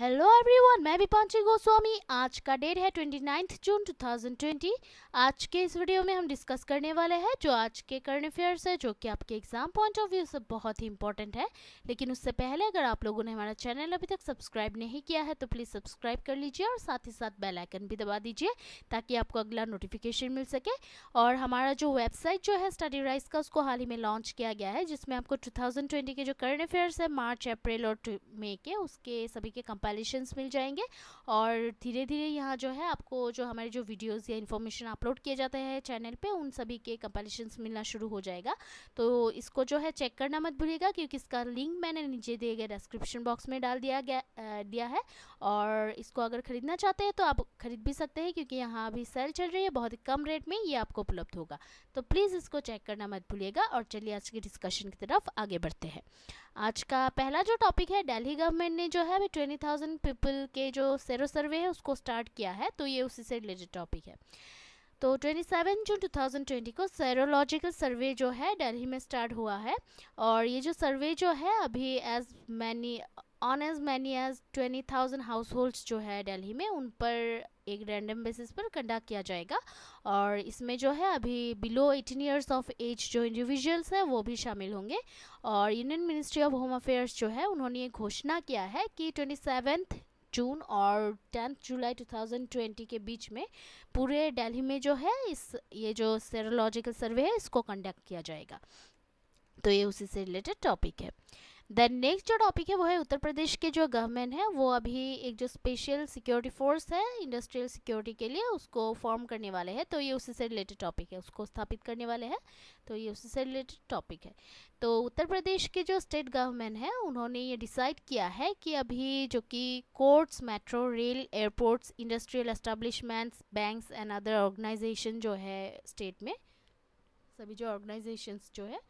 hello everyone मैं भी विपांची गोस्वामी आज का डेट है ट्वेंटी जून 2020 आज के इस वीडियो में हम डिस्कस करने वाले हैं जो आज के करंट अफेयर्स है जो कि आपके एग्जाम पॉइंट ऑफ व्यू से बहुत ही इंपॉर्टेंट है लेकिन उससे पहले अगर आप लोगों ने हमारा चैनल अभी तक सब्सक्राइब नहीं किया है तो प्लीज़ सब्सक्राइब कर लीजिए और साथ ही साथ बेलाइकन भी दबा दीजिए ताकि आपको अगला नोटिफिकेशन मिल सके और हमारा जो वेबसाइट जो है स्टडी राइस का उसको हाल ही में लॉन्च किया गया है जिसमें आपको टू के जो करंट अफेयर्स है मार्च अप्रैल और मे के उसके सभी के कंप कंपाइलेशंस मिल जाएंगे और धीरे धीरे यहाँ जो है आपको जो हमारे जो वीडियोज़ या इन्फॉर्मेशन अपलोड किए जाते हैं चैनल पर उन सभी के कंपाइलेशंस मिलना शुरू हो जाएगा तो इसको जो है चेक करना मत भूलिएगा क्योंकि इसका लिंक मैंने नीचे दिए गए डिस्क्रिप्शन बॉक्स में डाल दिया गया आ, दिया है और इसको अगर ख़रीदना चाहते हैं तो आप ख़रीद भी सकते हैं क्योंकि यहाँ अभी सेल चल रही है बहुत ही कम रेट में ये आपको उपलब्ध होगा तो प्लीज़ इसको चेक करना मत भूलिएगा और चलिए आज के डिस्कशन की तरफ आगे बढ़ते हैं आज का पहला जो टॉपिक है दिल्ली गवर्नमेंट ने जो है अभी ट्वेंटी थाउजेंड पीपल के जो सेरो सर्वे है उसको स्टार्ट किया है तो ये उसी से रिलेटेड टॉपिक है तो 27 जून 2020 को सेरोलॉजिकल सर्वे जो है दिल्ली में स्टार्ट हुआ है और ये जो सर्वे जो है अभी as many on as many as twenty thousand households जो है दिल्ली में उन पर एक रैंडम बेसिस पर कंडक्ट किया जाएगा और इसमें जो है अभी बिलो 18 इयर्स ऑफ एज जो इंडिविजुअल्स हैं वो भी शामिल होंगे और union ministry of home affairs जो है उन्होंने ये घोषणा किया है कि ट्वेंटी जून और टेंथ जुलाई 2020 के बीच में पूरे दिल्ली में जो है इस ये जो सेरोलॉजिकल सर्वे है इसको कंडक्ट किया जाएगा तो ये उसी से रिलेटेड टॉपिक है देन नेक्स्ट जो टॉपिक है वो है उत्तर प्रदेश के जो गवर्नमेंट है वो अभी एक जो स्पेशल सिक्योरिटी फोर्स है इंडस्ट्रियल सिक्योरिटी के लिए उसको फॉर्म करने वाले हैं तो ये उसी से रिलेटेड टॉपिक है उसको स्थापित करने वाले हैं तो ये उसी से रिलेटेड टॉपिक है तो उत्तर प्रदेश के जो स्टेट गवर्नमेंट है उन्होंने ये डिसाइड किया है कि अभी जो कि courts metro rail airports industrial establishments banks and other organisation जो है स्टेट में सभी जो ऑर्गेनाइजेशंस जो है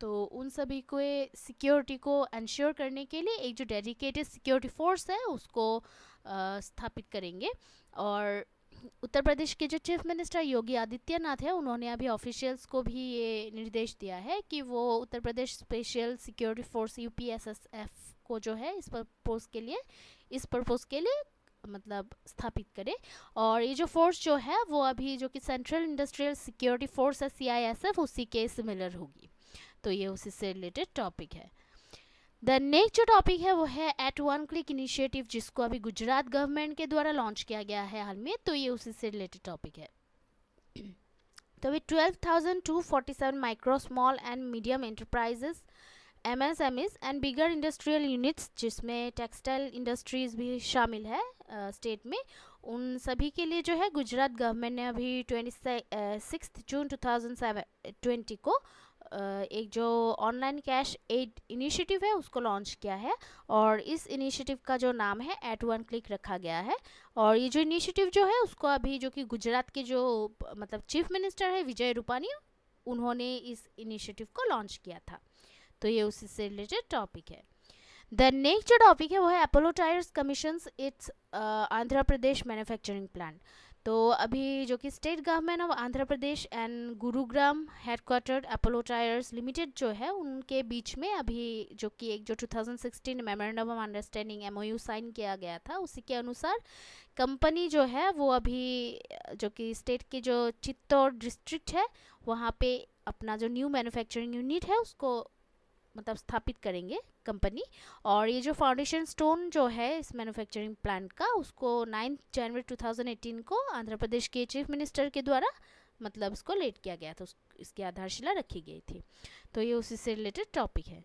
तो उन सभी को सिक्योरिटी को एंश्योर करने के लिए एक जो डेडिकेटेड सिक्योरिटी फोर्स है उसको स्थापित करेंगे और उत्तर प्रदेश के जो चीफ मिनिस्टर योगी आदित्यनाथ है उन्होंने अभी ऑफिशियल्स को भी ये निर्देश दिया है कि वो Uttar Pradesh special security force यू को जो है इस पर्पोज के लिए इस पर्पोज के लिए मतलब स्थापित करें और ये जो फोर्स जो है वो अभी जो कि सेंट्रल इंडस्ट्रियल सिक्योरिटी फोर्स है सी उसी के सिमिलर होगी तो ये उसी से रिलेटेड टॉपिक है द नेक्स्ट जो टॉपिक है वो है एट वन क्लिक इनिशिएटिव जिसको अभी गुजरात गवर्नमेंट के द्वारा लॉन्च किया गया है हाल में तो ये उसी से रिलेटेड टॉपिक है तो अभी twelve thousand two forty seven micro small and medium enterprises M S M S and bigger industrial units जिसमें टेक्सटाइल इंडस्ट्रीज भी शामिल है स्टेट में उन सभी के लिए जो है गुजरात गवर्नमेंट ने अभी twenty six June two thousand seven twenty को एक जो ऑनलाइन कैश एड इनिशिएटिव है उसको लॉन्च किया है और इस इनिशिएटिव का जो नाम है एट वन क्लिक रखा गया है और ये जो इनिशिएटिव जो है उसको अभी जो कि गुजरात के जो मतलब चीफ मिनिस्टर है विजय रूपानी उन्होंने इस इनिशिएटिव को लॉन्च किया था तो ये उसी से रिलेटेड टॉपिक है द नेक्स्ट जो टॉपिक है वो है Apollo tyres commission its Andhra Pradesh manufacturing plant तो अभी जो कि state government of Andhra Pradesh and Gurugram headquarter Apollo tyres limited जो है उनके बीच में अभी जो कि एक जो 2016 memorandum of understanding MOU sign किया गया था उसी के अनुसार कंपनी जो है वो अभी जो कि स्टेट के जो चित्तौड़ डिस्ट्रिक्ट है वहाँ पे अपना जो न्यू मैन्युफैक्चरिंग यूनिट है उसको मतलब स्थापित करेंगे कंपनी और ये जो फाउंडेशन स्टोन जो है इस मैन्युफैक्चरिंग प्लांट का उसको नाइन्थ जनवरी 2018 को आंध्र प्रदेश के चीफ मिनिस्टर के द्वारा मतलब इसको लेट किया गया था इसकी आधारशिला रखी गई थी तो ये उसी से रिलेटेड टॉपिक है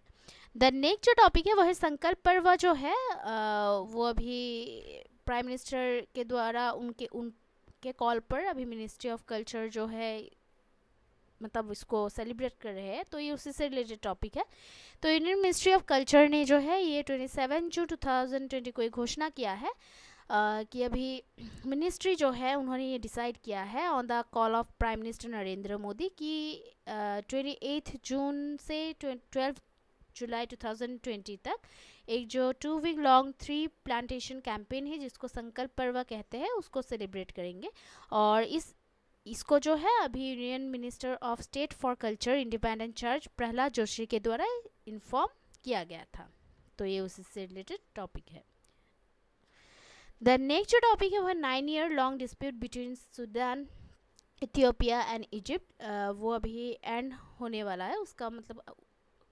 द नेक्स्ट जो टॉपिक है वह है संकल्प पर्व जो है आ, वो अभी प्राइम मिनिस्टर के द्वारा उनके उनके कॉल पर अभी मिनिस्ट्री ऑफ कल्चर जो है मतलब इसको सेलिब्रेट कर रहे हैं तो ये उसी से रिलेटेड टॉपिक है तो इंडियन मिनिस्ट्री ऑफ कल्चर ने जो है ये twenty seven June two thousand twenty को घोषणा किया है आ, कि अभी मिनिस्ट्री जो है उन्होंने ये डिसाइड किया है on the call of prime minister Narendra Modi कि ट्वेंटी एथ जून से ट्वेल्व जुलाई 2020 तक एक जो two week long tree plantation campaign है जिसको संकल्प पर्व कहते हैं उसको सेलिब्रेट करेंगे और इस इसको जो है अभी union minister of state for culture independent charge Prahlad Joshi के द्वारा इन्फॉर्म किया गया था तो ये उससे रिलेटेड टॉपिक है द नेक्स्ट टॉपिक है वह nine year long dispute between Sudan Ethiopia and Egypt वो अभी एंड होने वाला है उसका मतलब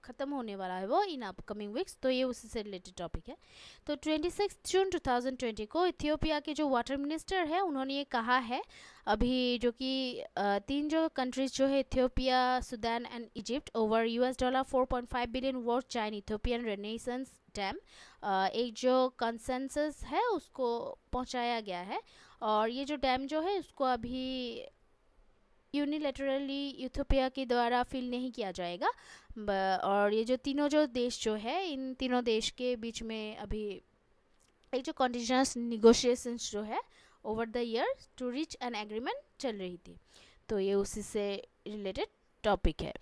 ख़त्म होने वाला है वो इन अपकमिंग वीक्स तो ये उसी से रिलेटेड टॉपिक है तो 26 जून 2020 को इथियोपिया के जो वाटर मिनिस्टर है उन्होंने ये कहा है अभी जो कि तीन जो कंट्रीज जो है Ethiopia Sudan and Egypt over US dollar 4.5 billion worth चाइन इथियोपियन रेनेसेंस डैम एक जो कंसेंसस है उसको पहुँचाया गया है और ये जो डैम जो है उसको अभी यूनिलेटरली यूथोपिया के द्वारा फिल नहीं किया जाएगा और ये जो तीनों जो देश जो है इन तीनों देश के बीच में अभी एक जो कंडीशनस निगोशिएशंस जो है over the year to reach an agreement चल रही थी तो ये उसी से रिलेटेड टॉपिक है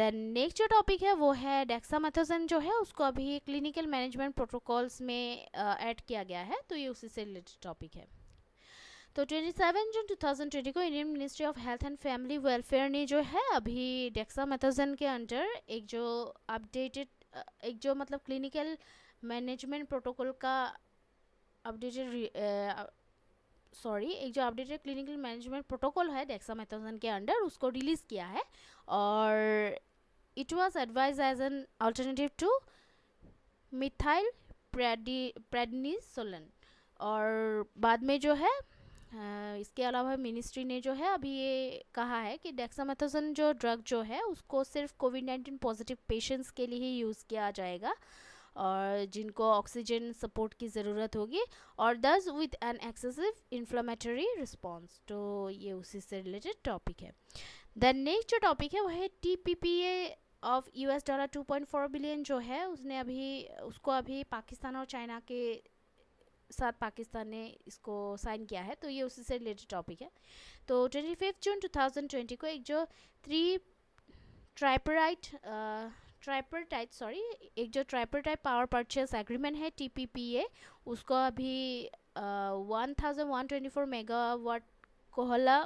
देन नेक्स्ट जो टॉपिक है वो है डेक्सामेथोसन जो है उसको अभी क्लिनिकल मैनेजमेंट प्रोटोकॉल्स में ऐड किया गया है तो ये उसी से रिलेटेड टॉपिक है तो 27 जून 2020 को Indian ministry of health and family welfare ने जो है अभी डेक्सा मेथोजन के अंडर एक जो अपडेटेड एक जो मतलब क्लिनिकल मैनेजमेंट प्रोटोकॉल का अपडेटेड सॉरी uh, एक जो अपडेटेड क्लिनिकल मैनेजमेंट प्रोटोकॉल है मेथोजन के अंडर उसको रिलीज़ किया है और it was advise as an alternative to methylprednisolone और बाद में जो है इसके अलावा मिनिस्ट्री ने जो है अभी ये कहा है कि डेक्सामेथोसन जो ड्रग जो है उसको सिर्फ कोविड नाइन्टीन पॉजिटिव पेशेंट्स के लिए ही यूज़ किया जाएगा और जिनको ऑक्सीजन सपोर्ट की ज़रूरत होगी और दस with an excessive inflammatory response तो ये उसी से रिलेटेड टॉपिक है द नेक्स्ट जो टॉपिक है वह है T P P A of U S dollar two point four billion जो है उसने अभी उसको अभी पाकिस्तान और चाइना के साथ पाकिस्तान ने इसको साइन किया है तो ये उसी से रिलेटेड टॉपिक है तो ट्वेंटी फिफ्थ जून 2020 को एक जो थ्री ट्राइपराइट ट्राइपरटाइट सॉरी एक जो ट्राइपरटाइट पावर परचेस एग्रीमेंट है टी उसको अभी one thousand one twenty four megawatt Kohala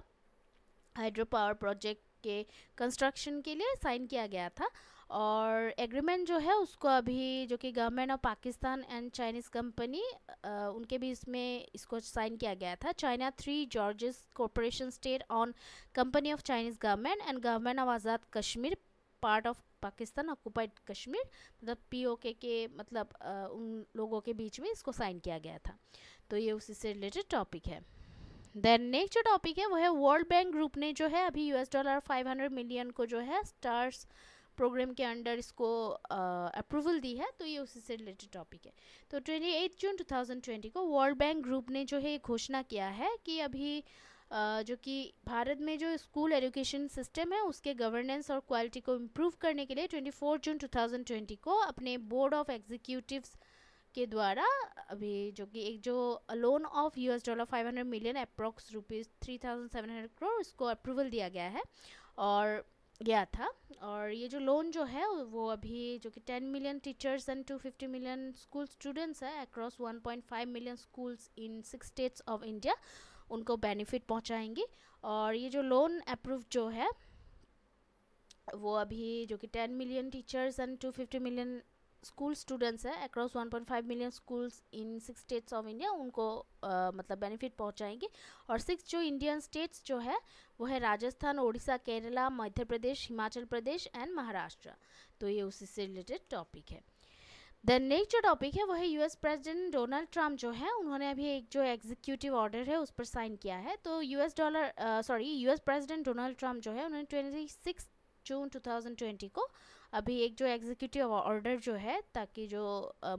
hydro power project के कंस्ट्रक्शन के लिए साइन किया गया था और एग्रीमेंट जो है उसको अभी जो कि government of Pakistan and Chinese company उनके भी इसमें इसको साइन किया गया था China three gorges corporation state on company of Chinese government and government of Azad Kashmir part of Pakistan occupied Kashmir मतलब पीओके के मतलब आ, उन लोगों के बीच में इसको साइन किया गया था तो ये उसी से रिलेटेड टॉपिक है देन नेक्स्ट जो टॉपिक है वो है वर्ल्ड बैंक ग्रुप ने जो है अभी यूएस डॉलर 500 मिलियन को जो है स्टार्स प्रोग्राम के अंडर इसको अप्रूवल दी है तो ये उसी से रिलेटेड टॉपिक है तो twenty eight June two thousand twenty को वर्ल्ड बैंक ग्रुप ने जो है घोषणा किया है कि अभी जो कि भारत में जो स्कूल एजुकेशन सिस्टम है उसके गवर्नेंस और क्वालिटी को इम्प्रूव करने के लिए twenty four June two thousand twenty को अपने बोर्ड ऑफ एग्जीक्यूटिव के द्वारा अभी जो कि एक जो loan of US dollar 500 million approx rupees three thousand seven hundred crore इसको अप्रूवल दिया गया है और गया था और ये जो लोन जो है वो अभी जो कि 10 million teachers and 250 million school students है across 1.5 million schools in six states of India उनको बेनिफिट पहुंचाएंगे और ये जो लोन अप्रूव जो है वो अभी जो कि 10 million teachers and 250 million school students हैं across 1.5 million schools in six states of India उनको आ, मतलब बेनिफिट पहुंचाएंगे और सिक्स जो इंडियन स्टेट्स जो है वो है राजस्थान उड़ीसा केरला मध्य प्रदेश हिमाचल प्रदेश एंड महाराष्ट्र तो ये उसी से रिलेटेड टॉपिक है देन नेक्स्ट जो टॉपिक है वो है यूएस प्रेसिडेंट डोनाल्ड ट्रंप जो है उन्होंने अभी एक जो एग्जीक्यूटिव ऑर्डर है उस पर साइन किया है तो U dollar sorry U president Donald Trump जो है उन्होंने ट्वेंटी सिक्स जून टू को अभी एक जो एग्जीक्यूटिव ऑर्डर जो है ताकि जो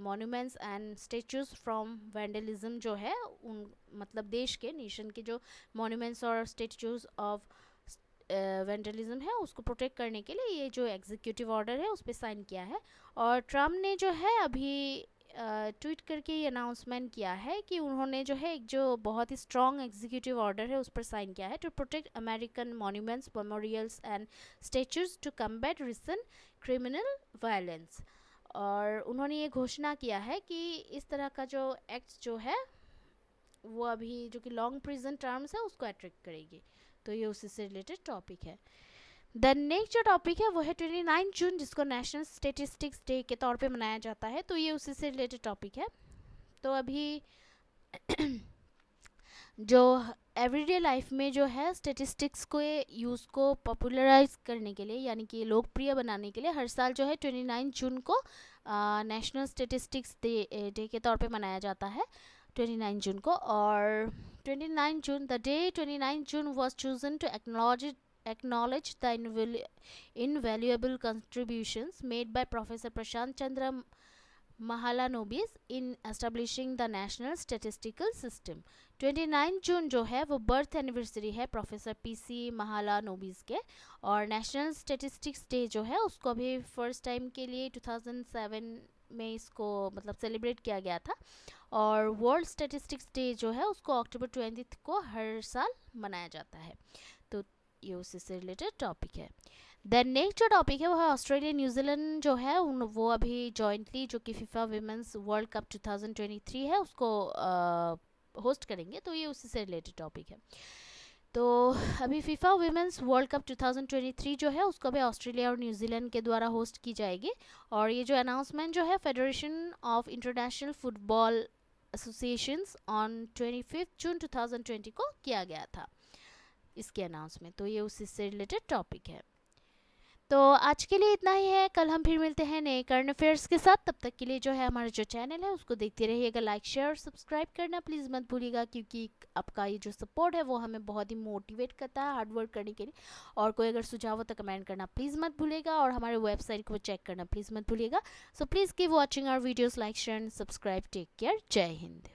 monuments and statues from vandalism जो है उन मतलब देश के नेशन के जो मोन्यूमेंट्स और स्टेचूज़ ऑफ वेंडलिज्म है उसको प्रोटेक्ट करने के लिए ये जो एग्जीक्यूटिव ऑर्डर है उस पर साइन किया है और ट्रम्प ने जो है अभी ट्वीट करके ये अनाउंसमेंट किया है कि उन्होंने जो है एक जो बहुत ही स्ट्रॉन्ग एग्जीक्यूटिव ऑर्डर है उस पर साइन किया है to protect American monuments memorials and statues to combat recent criminal violence और उन्होंने ये घोषणा किया है कि इस तरह का जो एक्ट जो है वो अभी जो कि लॉन्ग प्रिजन टर्म्स है उसको अट्रैक्ट करेगी तो ये उसी से रिलेटेड टॉपिक है द नेक्स्ट जो टॉपिक है वो है ट्वेंटी नाइन जून जिसको नेशनल स्टेटिस्टिक्स डे के तौर पे मनाया जाता है तो ये उसी से रिलेटेड टॉपिक है तो अभी जो एवरीडे लाइफ में जो है स्टेटिस्टिक्स को यूज़ को पॉपुलराइज करने के लिए यानी कि लोकप्रिय बनाने के लिए हर साल जो है ट्वेंटी नाइन जून को नेशनल स्टेटिस्टिक्स डे डे के तौर पे मनाया जाता है ट्वेंटी नाइन जून को और twenty nine June the day twenty nine June was chosen to acknowledge acknowledge the invaluable contributions made by Professor Prashant Chandra Mahalanobis in establishing the national statistical system 29 June जो है वो birth anniversary है professor P C Mahalanobis ke aur national statistics day jo hai usko bhi first time ke liye 2007 में इसको मतलब celebrate किया गया था और वर्ल्ड स्टेटिस्टिक्स डे जो है उसको अक्टूबर ट्वेंटी को हर साल मनाया जाता है ये उसी से रिलेटेड टॉपिक है देन नेक्स्ट जो टॉपिक है वो है ऑस्ट्रेलिया न्यूजीलैंड जो है उन वो अभी जॉइंटली जो कि फ़िफा वीमेंस वर्ल्ड कप 2023 है उसको होस्ट करेंगे तो ये उसी से रिलेटेड टॉपिक है तो अभी फ़िफा वीमेंस वर्ल्ड कप 2023 जो है उसको भी ऑस्ट्रेलिया और न्यूजीलैंड के द्वारा होस्ट की जाएगी और ये जो अनाउंसमेंट जो है federation of international football association on twenty June two को किया गया था इसके अनाउंस में तो ये उसी से रिलेटेड टॉपिक है तो आज के लिए इतना ही है कल हम फिर मिलते हैं नए करंट अफेयर्स के साथ तब तक के लिए जो है हमारा जो चैनल है उसको देखते रहिएगा लाइक शेयर और सब्सक्राइब करना प्लीज़ मत भूलिएगा क्योंकि आपका ये जो सपोर्ट है वो हमें बहुत ही मोटिवेट करता है हार्डवर्क करने के लिए और कोई अगर सुझाव हो तो कमेंट करना प्लीज़ मत भूलेगा और हमारे वेबसाइट को चेक करना प्लीज़ मत भूलिएगा so please keep watching our videos like share and subscribe take care जय हिंद